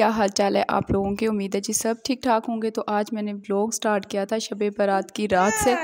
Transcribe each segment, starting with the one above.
क्या हाल चाल है आप लोगों की उम्मीद है जी सब ठीक ठाक होंगे तो आज मैंने ब्लॉग स्टार्ट किया था शब बारात की रात से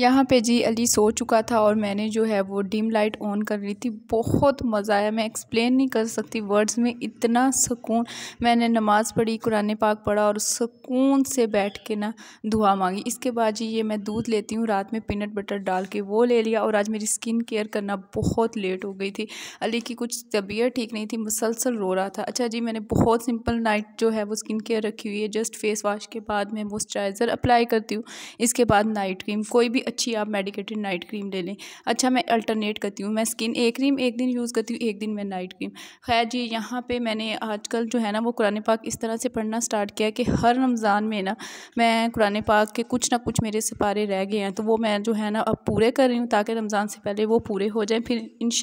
यहाँ पे जी अली सो चुका था और मैंने जो है वो डिम लाइट ऑन कर ली थी बहुत मज़ा आया मैं एक्सप्लेन नहीं कर सकती वर्ड्स में इतना सुकून मैंने नमाज़ पढ़ी कुरान पाक पढ़ा और सुकून से बैठ के ना दुआ मांगी इसके बाद जी ये मैं दूध लेती हूँ रात में पीनट बटर डाल के वो ले लिया और आज मेरी स्किन केयर करना बहुत लेट हो गई थी अली की कुछ तबीयत ठीक नहीं थी मुसलसल रो रहा था अच्छा जी मैंने बहुत सिंपल नाइट जो है वो स्किन केयर रखी हुई है जस्ट फेस वाश के बाद मैं मॉइस्चराइज़र अप्लाई करती हूँ इसके बाद नाइट क्रीम कोई भी अच्छी आप मेडिकेटेड नाइट क्रीम ले लें अच्छा मैं अल्टरनेट करती हूँ मैं स्किन एक क्रीम एक दिन यूज़ करती हूँ एक दिन मैं नाइट क्रीम खैर जी यहाँ पे मैंने आजकल जो है ना वो कुरान पाक इस तरह से पढ़ना स्टार्ट किया कि हर रमज़ान में ना मैं कुरान पाक के कुछ ना कुछ मेरे सिपारे रह गए हैं तो वो मैं जो है ना अब पूरे कर रही हूँ ताकि रमज़ान से पहले वो पूरे हो जाएँ फिर इन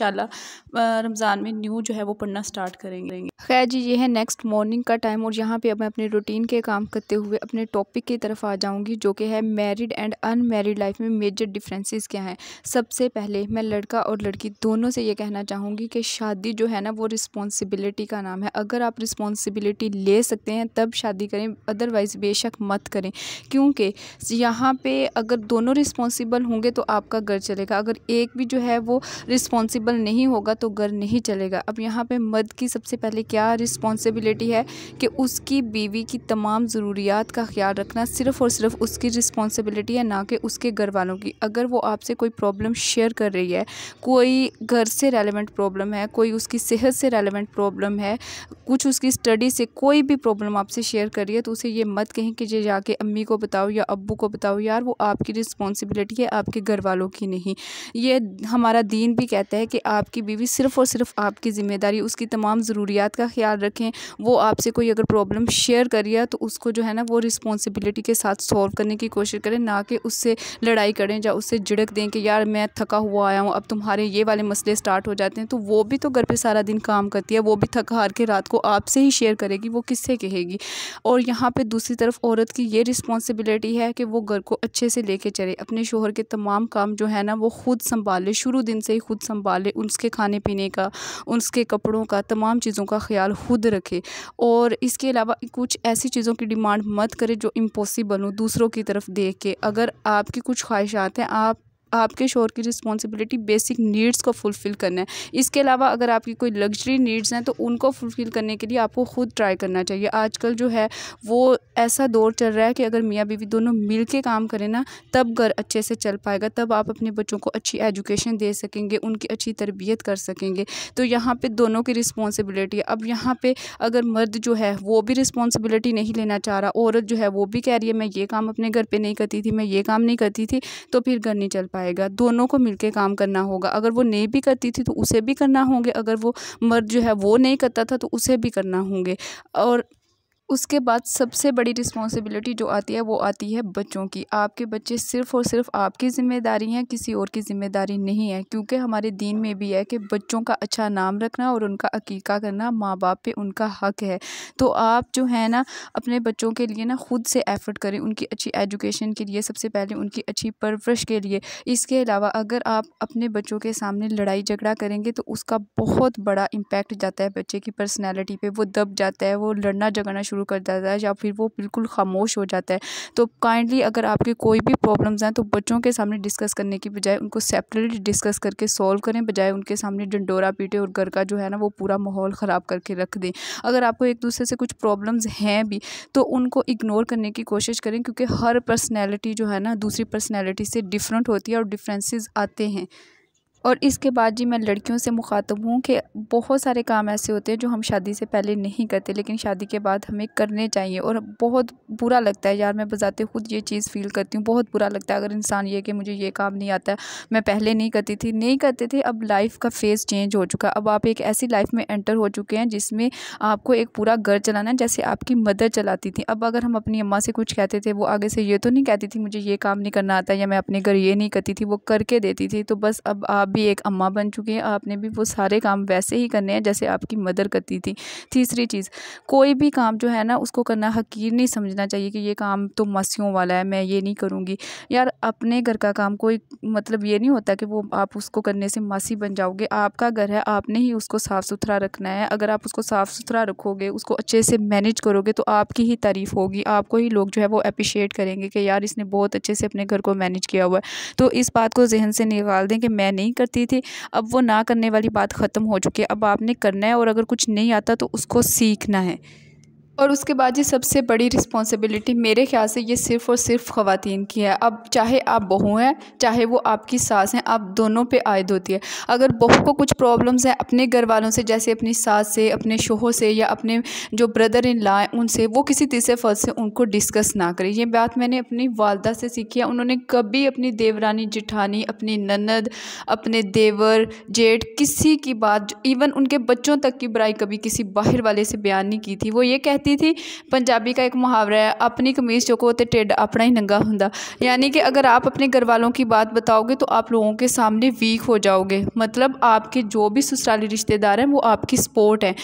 रमज़ान में न्यू जो है वो पढ़ना स्टार्ट करेंगे खैर जी ये है नेक्स्ट मॉर्निंग का टाइम और यहाँ पे अब मैं अपने रूटीन के काम करते हुए अपने टॉपिक की तरफ आ जाऊँगी जो कि है मैरिड एंड अनमेरिड लाइफ में में मेजर डिफरेंसेस क्या हैं सबसे पहले मैं लड़का और लड़की दोनों से ये कहना चाहूँगी कि शादी जो है ना वो रिस्पॉन्सिबिलिटी का नाम है अगर आप रिस्पॉन्सिबिलिटी ले सकते हैं तब शादी करें अदरवाइज़ बेशक मत करें क्योंकि यहाँ पे अगर दोनों रिस्पॉन्सिबल होंगे तो आपका घर चलेगा अगर एक भी जो है वो रिस्पॉन्सिबल नहीं होगा तो घर नहीं चलेगा अब यहाँ पे मर्द की सबसे पहले क्या रिस्पॉन्सिबिलिटी है कि उसकी बीवी की तमाम ज़रूरियात का ख्याल रखना सिर्फ़ और सिर्फ उसकी रिस्पॉन्सिबिलिटी है ना कि उसके घर वालों की अगर वो आपसे कोई प्रॉब्लम शेयर कर रही है कोई घर से रेलिवेंट प्रॉब्लम है कोई उसकी सेहत से रेलिवेंट प्रॉब्लम है कुछ उसकी स्टडी से कोई भी प्रॉब्लम आपसे शेयर कर रही है तो उसे ये मत कहें कि ये जाके अम्मी को बताओ या अबू को बताओ यार वो आपकी रिस्पॉन्सिबिलिटी है आपके घर वालों की नहीं ये हमारा दीन भी कहता है कि आपकी बीवी सिर्फ़ और सिर्फ आपकी ज़िम्मेदारी उसकी तमाम ज़रूरियात का ख्याल रखें वो आपसे कोई अगर प्रॉब्लम शेयर करिए तो उसको जो है ना वो रिस्पॉन्सिबिलिटी के साथ सॉल्व करने की कोशिश करें ना कि उससे लड़ाई सताई करें या उससे झिड़क दें कि यार मैं थका हुआ आया हूँ अब तुम्हारे ये वाले मसले स्टार्ट हो जाते हैं तो वो भी तो घर पे सारा दिन काम करती है वो भी थक हार के रात को आपसे ही शेयर करेगी वो किससे कहेगी और यहाँ पर दूसरी तरफ औरत की ये रिस्पॉन्सिबिलिटी है कि वो घर को अच्छे से ले चले अपने शोहर के तमाम काम जो है ना वो खुद संभाले शुरू दिन से ही खुद संभाले उसके खाने पीने का उसके कपड़ों का तमाम चीज़ों का ख्याल खुद रखे और इसके अलावा कुछ ऐसी चीज़ों की डिमांड मत करे जो इम्पॉसिबल हो दूसरों की तरफ देख के अगर आपकी कुछ ख्वाहिशात हैं आप आपके शोर की रिस्पॉन्सिबिलिटी बेसिक नीड्स को फुलफ़िल करना है इसके अलावा अगर आपकी कोई लग्जरी नीड्स हैं तो उनको फुलफ़िल करने के लिए आपको ख़ुद ट्राई करना चाहिए आजकल जो है वो ऐसा दौर चल रहा है कि अगर मियाँ बीवी दोनों मिल के काम करें ना तब घर अच्छे से चल पाएगा तब आप अपने बच्चों को अच्छी एजुकेशन दे सकेंगे उनकी अच्छी तरबियत कर सकेंगे तो यहाँ पे दोनों की रिस्पॉन्सिबिलिटी है अब यहाँ पे अगर मर्द जो है वो भी रिस्पॉन्सिबिलिटी नहीं लेना चाह रहा औरत जो है वो भी कह रही है मैं ये काम अपने घर पर नहीं करती थी मैं ये काम नहीं करती थी तो फिर घर नहीं चल पाएगा आएगा दोनों को मिलके काम करना होगा अगर वो नहीं भी करती थी तो उसे भी करना होंगे अगर वो मर्द जो है वो नहीं करता था तो उसे भी करना होंगे और उसके बाद सबसे बड़ी रिस्पॉन्सिबिलिटी जो आती है वो आती है बच्चों की आपके बच्चे सिर्फ़ और सिर्फ आपकी ज़िम्मेदारी हैं किसी और की ज़िम्मेदारी नहीं है क्योंकि हमारे दीन में भी है कि बच्चों का अच्छा नाम रखना और उनका अकीका करना माँ बाप पे उनका हक है तो आप जो है ना अपने बच्चों के लिए ना ख़ुद से एफ़र्ट करें उनकी अच्छी एजुकेशन के लिए सबसे पहले उनकी अच्छी परवरिश के लिए इसके अलावा अगर आप अपने बच्चों के सामने लड़ाई झगड़ा करेंगे तो उसका बहुत बड़ा इम्पैक्ट जाता है बच्चे की पर्सनैलिटी पर वो दब जाता है वो लड़ना झगड़ना शुरू शुरू कर देता है या फिर वो बिल्कुल खामोश हो जाता है तो काइंडली अगर आपके कोई भी प्रॉब्लम्स हैं तो बच्चों के सामने डिस्कस करने की बजाय उनको सेपरेटली डिस्कस करके सॉल्व करें बजाय उनके सामने डंडोरा पीटे और घर का जो है ना वो पूरा माहौल ख़राब करके रख दें अगर आपको एक दूसरे से कुछ प्रॉब्लम्स हैं भी तो उनको इग्नोर करने की कोशिश करें क्योंकि हर पर्सनैलिटी जो है ना दूसरी पर्सनैलिटी से डिफरेंट होती है और डिफ्रेंसेज आते हैं और इसके बाद जी मैं लड़कियों से मुखातब हूँ कि बहुत सारे काम ऐसे होते हैं जो हम शादी से पहले नहीं करते लेकिन शादी के बाद हमें करने चाहिए और बहुत बुरा लगता है यार मैं बजाते खुद ये चीज़ फील करती हूँ बहुत बुरा लगता है अगर इंसान ये कि मुझे ये काम नहीं आता मैं पहले नहीं करती थी नहीं करते थे अब लाइफ का फेज़ चेंज हो चुका अब आप एक ऐसी लाइफ में एंटर हो चुके हैं जिसमें आपको एक पूरा घर चलाना है जैसे आपकी मदर चलाती थी अब अगर हम अपनी अम्मा से कुछ कहते थे वो आगे से ये तो नहीं कहती थी मुझे ये काम नहीं करना आता या मैं अपने घर ये नहीं करती थी वो करके देती थी तो बस अब आप भी एक अम्मा बन चुकी हैं आपने भी वो सारे काम वैसे ही करने हैं जैसे आपकी मदर करती थी तीसरी चीज़ कोई भी काम जो है ना उसको करना हकीर नहीं समझना चाहिए कि ये काम तो मसीियों वाला है मैं ये नहीं करूँगी यार अपने घर का काम कोई मतलब ये नहीं होता कि वो आप उसको करने से मासी बन जाओगे आपका घर है आपने ही उसको साफ़ सुथरा रखना है अगर आप उसको साफ़ सुथरा रखोगे उसको अच्छे से मैनेज करोगे तो आपकी ही तारीफ़ होगी आपको ही लोग जो है वो अप्रिशिएट करेंगे कि यार इसने बहुत अच्छे से अपने घर को मैनेज किया हुआ है तो इस बात को जहन से निकाल दें कि मैं नहीं कर करती थी अब वो ना करने वाली बात ख़त्म हो चुकी है अब आपने करना है और अगर कुछ नहीं आता तो उसको सीखना है और उसके बाद ये सबसे बड़ी रिस्पॉन्सिबिलिटी मेरे ख्याल से ये सिर्फ़ और सिर्फ ख़वान की है अब चाहे आप बहू हैं चाहे वो आपकी सास हैं आप दोनों पे आयद होती है अगर बहू को कुछ प्रॉब्लम्स हैं अपने घर वालों से जैसे अपनी सास से अपने शोहों से या अपने जो ब्रदर इन ला हैं उनसे वो किसी तीसरे फर्ज से उनको डिस्कस ना करें ये बात मैंने अपनी वालदा से सीखी है उन्होंने कभी अपनी देवरानी जिठानी अपनी ननद अपने देवर जेठ किसी की बात इवन उनके बच्चों तक की बुराई कभी किसी बाहर वाले से बयान नहीं की थी वो ये कहती की थी पंजाबी का एक मुहावरा है अपनी कमीज़ चुको तो टेड अपना ही नंगा होंगे यानी कि अगर आप अपने घर वालों की बात बताओगे तो आप लोगों के सामने वीक हो जाओगे मतलब आपके जो भी ससुराली रिश्तेदार हैं वो आपकी सपोर्ट हैं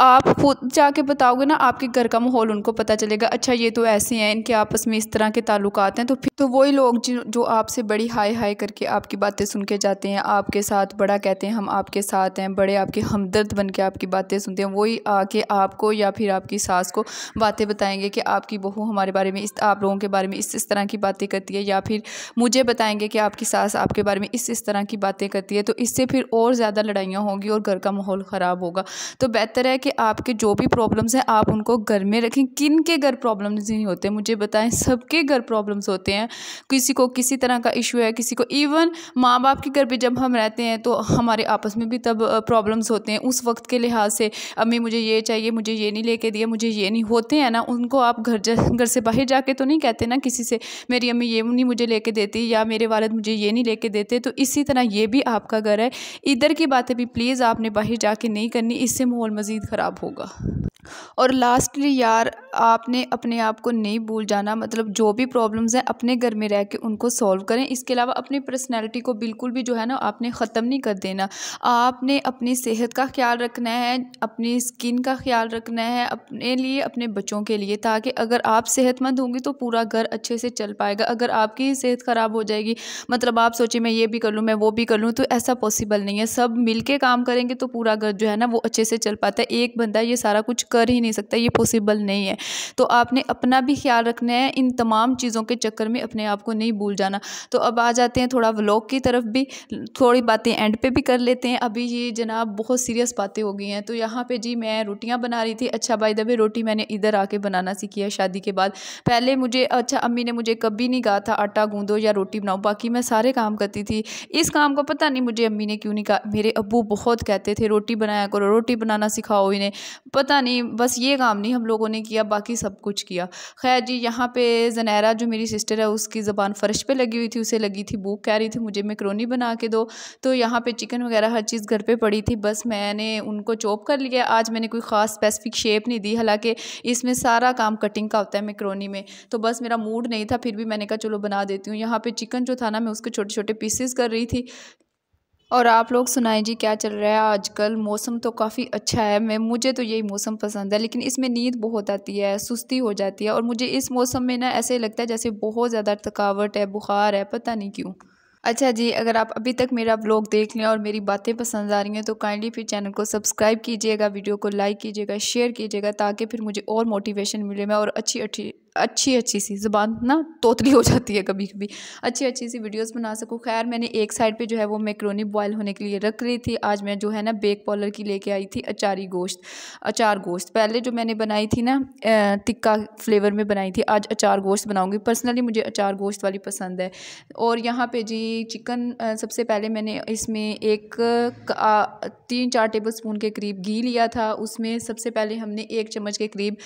आप खुद जाके बताओगे ना आपके घर का माहौल उनको पता चलेगा अच्छा ये तो ऐसे हैं इनके आपस में इस तरह के ताल्लुक हैं तो फिर तो वही लोग जो जो आपसे बड़ी हाय हाय करके आपकी बातें सुन के जाते हैं आपके साथ बड़ा कहते हैं हम आपके साथ हैं बड़े आपके हमदर्द बन के आपकी बातें सुनते हैं वही आके आपको या फिर आपकी सास को बातें बताएँगे कि आपकी बहू हमारे बारे में इस आप लोगों के बारे में इस इस तरह की बातें करती है या फिर मुझे बताएँगे कि आपकी सास आपके बारे में इस इस तरह की बातें करती है तो इससे फिर और ज़्यादा लड़ाइयाँ होंगी और घर का माहौल ख़राब होगा तो बेहतर है कि आपके जो भी प्रॉब्लम्स हैं आप उनको घर में रखें किन के घर प्रॉब्लम्स नहीं होते मुझे बताएं सबके घर प्रॉब्लम्स होते हैं किसी को किसी तरह का इशू है किसी को इवन माँ बाप के घर पर जब हम रहते हैं तो हमारे आपस में भी तब प्रॉब्लम्स होते हैं उस वक्त के लिहाज से अम्मी मुझे ये चाहिए मुझे ये नहीं लेके दिया मुझे ये नहीं होते हैं ना उनको आप घर घर से बाहर जाके तो नहीं कहते ना किसी से मेरी अम्मी ये नहीं मुझे लेके देती या मेरे वालद मुझे ये नहीं लेके देते तो इसी तरह ये भी आपका घर है इधर की बातें भी प्लीज़ आपने बाहर जाके नहीं करनी इससे माहौल मज़ीद ख़राब होगा और लास्टली यार आपने अपने आप को नहीं भूल जाना मतलब जो भी प्रॉब्लम्स हैं अपने घर में रह के उनको सॉल्व करें इसके अलावा अपनी पर्सनैलिटी को बिल्कुल भी जो है ना आपने ख़त्म नहीं कर देना आपने अपनी सेहत का ख्याल रखना है अपनी स्किन का ख्याल रखना है अपने लिए अपने बच्चों के लिए ताकि अगर आप सेहतमंद होंगी तो पूरा घर अच्छे से चल पाएगा अगर आपकी सेहत ख़राब हो जाएगी मतलब आप सोचें मैं ये भी कर लूँ मैं वो भी कर लूँ तो ऐसा पॉसिबल नहीं है सब मिल के काम करेंगे तो पूरा घर जो है ना वो अच्छे से चल पाता है एक बंदा ये सारा कुछ कर ही नहीं सकता ये पॉसिबल नहीं है तो आपने अपना भी ख्याल रखना है इन तमाम चीज़ों के चक्कर में अपने आप को नहीं भूल जाना तो अब आ जाते हैं थोड़ा व्लॉग की तरफ भी थोड़ी बातें एंड पे भी कर लेते हैं अभी ये जनाब बहुत सीरियस बातें हो गई हैं तो यहाँ पर जी मैं रोटियाँ बना रही थी अच्छा भाई दबे रोटी मैंने इधर आके बनाना सीखी है शादी के बाद पहले मुझे अच्छा अम्मी ने मुझे कभी नहीं कहा था आटा गूँधो या रोटी बनाओ बाकी मैं सारे काम करती थी इस काम को पता नहीं मुझे अम्मी ने क्यों नहीं कहा मेरे अबू बहुत कहते थे रोटी बनाया करो रोटी बनाना सिखाओ कोई ने पता नहीं बस ये काम नहीं हम लोगों ने किया बाकी सब कुछ किया खैर जी यहाँ पे जनैरा जो मेरी सिस्टर है उसकी ज़बान फ़र्श पे लगी हुई थी उसे लगी थी भूख कह रही थी मुझे मैक्रोनी बना के दो तो यहाँ पे चिकन वगैरह हर चीज़ घर पे पड़ी थी बस मैंने उनको चॉप कर लिया आज मैंने कोई ख़ास स्पेसिफिक शेप नहीं दी हालांकि इसमें सारा काम कटिंग का होता है मैक्रोनी में तो बस मेरा मूड नहीं था फिर भी मैंने कहा चलो बना देती हूँ यहाँ पर चिकन जो था ना मैं उसके छोटे छोटे पीसेस कर रही थी और आप लोग सुनाएं जी क्या चल रहा है आजकल मौसम तो काफ़ी अच्छा है मैं मुझे तो यही मौसम पसंद है लेकिन इसमें नींद बहुत आती है सुस्ती हो जाती है और मुझे इस मौसम में ना ऐसे लगता है जैसे बहुत ज़्यादा थकावट है बुखार है पता नहीं क्यों अच्छा जी अगर आप अभी तक मेरा ब्लॉग देख लें और मेरी बातें पसंद आ रही हैं तो काइंडली फिर चैनल को सब्सक्राइब कीजिएगा वीडियो को लाइक कीजिएगा शेयर कीजिएगा ताकि फिर मुझे और मोटिवेशन मिले मैं और अच्छी अच्छी अच्छी अच्छी सी ज़ुबान ना तोतली हो जाती है कभी कभी अच्छी अच्छी सी वीडियोस बना सकूँ खैर मैंने एक साइड पे जो है वो मैक्रोनी बॉयल होने के लिए रख रही थी आज मैं जो है ना बेक पॉलर की लेके आई थी अचारी गोश्त अचार गोश्त पहले जो मैंने बनाई थी ना तिक्का फ्लेवर में बनाई थी आज अचार गोश्त बनाऊँगी पर्सनली मुझे अचार गोश्त वाली पसंद है और यहाँ पर जी चिकन सबसे पहले मैंने इसमें एक तीन चार टेबल स्पून के करीब घी लिया था उसमें सबसे पहले हमने एक चम्मच के करीब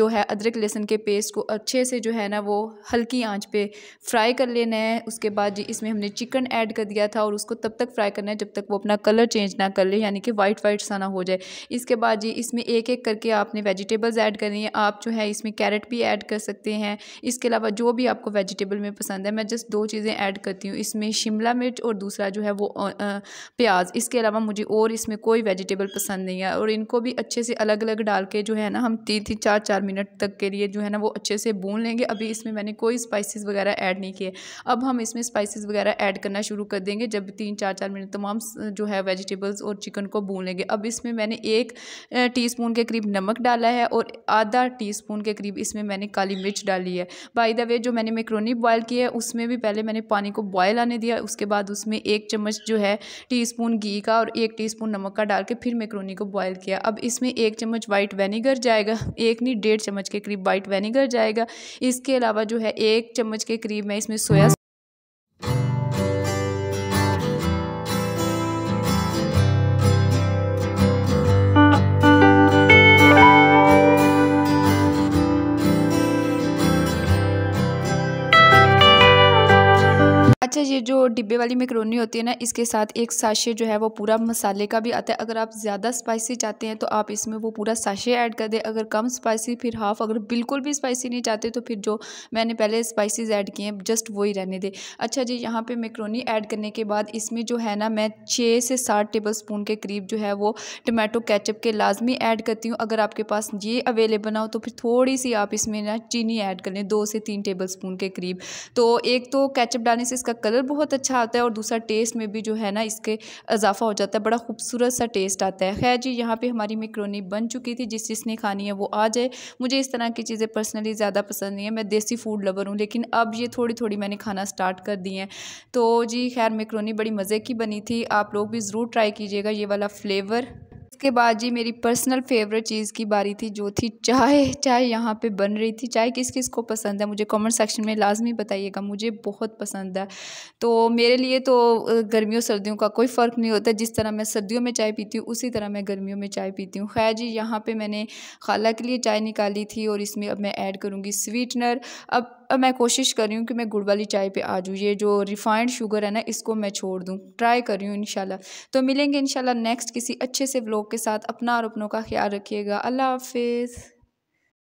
जो है अदरक लहसुन के पेस्ट को अच्छे से जो है ना वो हल्की आंच पे फ्राई कर लेना है उसके बाद जी इसमें हमने चिकन ऐड कर दिया था और उसको तब तक फ्राई करना है जब तक वो अपना कलर चेंज ना कर ले यानी कि वाइट वाइट सा ना हो जाए इसके बाद जी इसमें एक एक करके आपने वेजिटेबल्स ऐड करनी है आप जो है इसमें कैरेट भी ऐड कर सकते हैं इसके अलावा जो भी आपको वेजिटेबल में पसंद है मैं जस्ट दो चीज़ें ऐड करती हूँ इसमें शिमला मिर्च और दूसरा जो है वो प्याज इसके अलावा मुझे और इसमें कोई वेजिटेबल पसंद नहीं है और इनको भी अच्छे से अलग अलग डाल के जो है ना हम तीन तीन चार चार मिनट तक के लिए जो है ना वो अच्छे अच्छे से भून लेंगे अभी इसमें मैंने कोई स्पाइसेस वगैरह ऐड नहीं किए अब हम इसमें स्पाइसेस वगैरह ऐड करना शुरू कर देंगे जब तीन चार चार मिनट तमाम जो है वेजिटेबल्स और चिकन को भून लेंगे अब इसमें मैंने एक टी के करीब नमक डाला है और आधा टी के करीब इसमें मैंने काली मिर्च डाली है बाई द वे जो मैंने मेकरोनी बॉयल की है उसमें भी पहले मैंने पानी को बॉयल आने दिया उसके बाद उसमें एक चम्मच जो है टी घी का और एक टी नमक का डाल के फिर मेकरोनी को बॉयल किया अब इसमें एक चम्मच वाइट वेनेगर जाएगा एक नहीं डेढ़ चम्मच के करीब वाइट वेनेगर जाएगा इसके अलावा जो है एक चम्मच के करीब मैं इसमें सोया अच्छा ये जो डिब्बे वाली मैक्रोनी होती है ना इसके साथ एक साशे जो है वो पूरा मसाले का भी आता है अगर आप ज़्यादा स्पाइसी चाहते हैं तो आप इसमें वो पूरा साशे ऐड कर दें अगर कम स्पाइसी फिर हाफ अगर बिल्कुल भी स्पाइसी नहीं चाहते तो फिर जो मैंने पहले स्पाइसीज़ ऐड किए हैं जस्ट वही रहने दें अच्छा जी यहाँ पर मेकरोनी ऐड करने के बाद इसमें जो है ना मैं छः से सात टेबल स्पून के करीब जो है वो टमाटो कैचअप के लाजमी ऐड करती हूँ अगर आपके पास ये अवेलेबल ना हो तो फिर थोड़ी सी आप इसमें ना चीनी ऐड कर लें दो से तीन टेबल स्पून के करीब तो एक तो कैचअप डालने से इसका कलर बहुत अच्छा आता है और दूसरा टेस्ट में भी जो है ना इसके इजाफा हो जाता है बड़ा खूबसूरत सा टेस्ट आता है खैर जी यहाँ पर हमारी मेकरोनी बन चुकी थी जिस जिसने खानी है वो आ जाए मुझे इस तरह की चीज़ें पर्सनली ज़्यादा पसंद नहीं है मैं देसी फूड लवर हूँ लेकिन अब ये थोड़ी थोड़ी मैंने खाना स्टार्ट कर दी है तो जी खैर मेकरोनी बड़ी मज़े की बनी थी आप लोग भी ज़रूर ट्राई कीजिएगा ये वाला फ्लेवर उसके बाद जी मेरी पर्सनल फेवरेट चीज़ की बारी थी जो थी चाय चाय यहाँ पे बन रही थी चाय किस किस को पसंद है मुझे कमेंट सेक्शन में लाजमी बताइएगा मुझे बहुत पसंद है तो मेरे लिए तो गर्मियों सर्दियों का कोई फ़र्क नहीं होता जिस तरह मैं सर्दियों में चाय पीती हूँ उसी तरह मैं गर्मियों में चाय पीती हूँ खैर जी यहाँ पर मैंने खाला के लिए चाय निकाली थी और इसमें अब मैं ऐड करूँगी स्वीटनर अब अब मैं कोशिश कर रही हूँ कि मैं गुड़ वाली चाय पे आ जाऊँ ये जो रिफ़ाइंड शुगर है ना इसको मैं छोड़ दूँ ट्राई कर रही हूँ इन तो मिलेंगे इन नेक्स्ट किसी अच्छे से ब्लॉग के साथ अपना और अपनों का ख्याल रखिएगा अल्लाह हाफिज़